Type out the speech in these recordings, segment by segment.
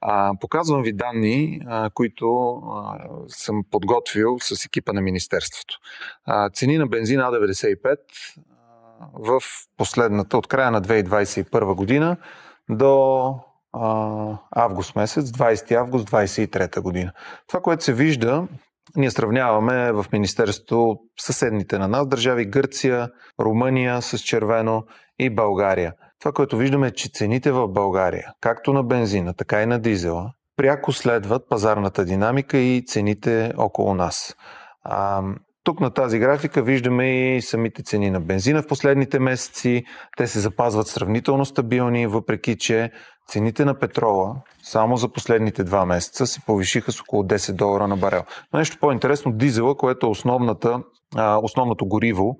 А, показвам ви данни, а, които а, съм подготвил с екипа на Министерството. А, цени на бензина А95 в последната, от края на 2021 година до а, август месец, 20 август 2023 година. Това, което се вижда, ние сравняваме в Министерството съседните на нас държави Гърция, Румъния с червено и България – това, което виждаме е, че цените в България, както на бензина, така и на дизела, пряко следват пазарната динамика и цените около нас. А, тук на тази графика виждаме и самите цени на бензина в последните месеци. Те се запазват сравнително стабилни, въпреки че цените на петрола само за последните два месеца се повишиха с около 10 долара на барел. Но нещо по-интересно, дизела, което е основната, а, основното гориво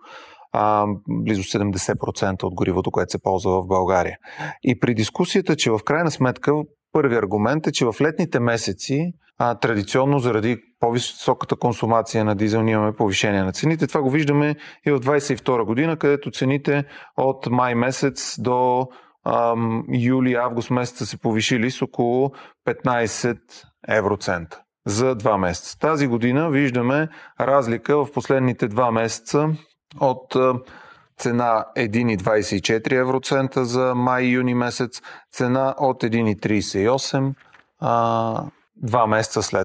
а, близо 70% от горивото, което се ползва в България. И при дискусията, че в крайна сметка първи аргумент е, че в летните месеци а, традиционно заради по-високата консумация на дизел ние имаме повишение на цените. Това го виждаме и от 2022 година, където цените от май месец до ам, юли-август месеца се повишили с около 15 евроцента за два месеца. Тази година виждаме разлика в последните два месеца от е, цена 1,24 евроцента за май-юни месец, цена от 1,38 два месеца след